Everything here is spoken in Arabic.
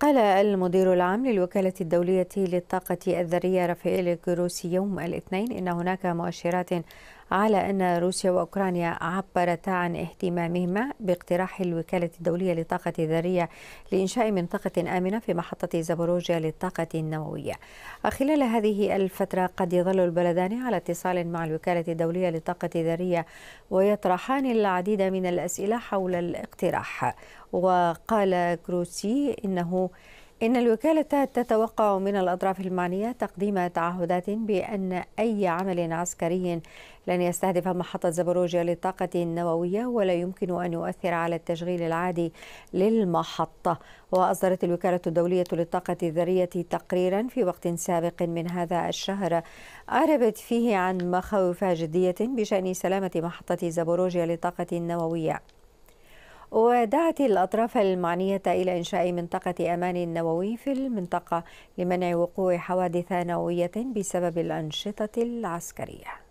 قال المدير العام للوكالة الدولية للطاقة الذرية رافائيل جروسي يوم الاثنين إن هناك مؤشرات على أن روسيا وأوكرانيا عبرتا عن اهتمامهما باقتراح الوكالة الدولية للطاقة الذرية لإنشاء منطقة آمنة في محطة زابوروجيا للطاقة النووية خلال هذه الفترة قد يظل البلدان على اتصال مع الوكالة الدولية للطاقة الذرية ويطرحان العديد من الأسئلة حول الاقتراح وقال كروسي إنه إن الوكالة تتوقع من الأطراف المعنية تقديم تعهدات بأن أي عمل عسكري لن يستهدف محطة زبروجيا للطاقة النووية ولا يمكن أن يؤثر على التشغيل العادي للمحطة وأصدرت الوكالة الدولية للطاقة الذرية تقريرا في وقت سابق من هذا الشهر أعربت فيه عن مخاوف جدية بشأن سلامة محطة زبروجيا للطاقة النووية ودعت الأطراف المعنية إلى إنشاء منطقة أمان نووي في المنطقة لمنع وقوع حوادث نووية بسبب الأنشطة العسكرية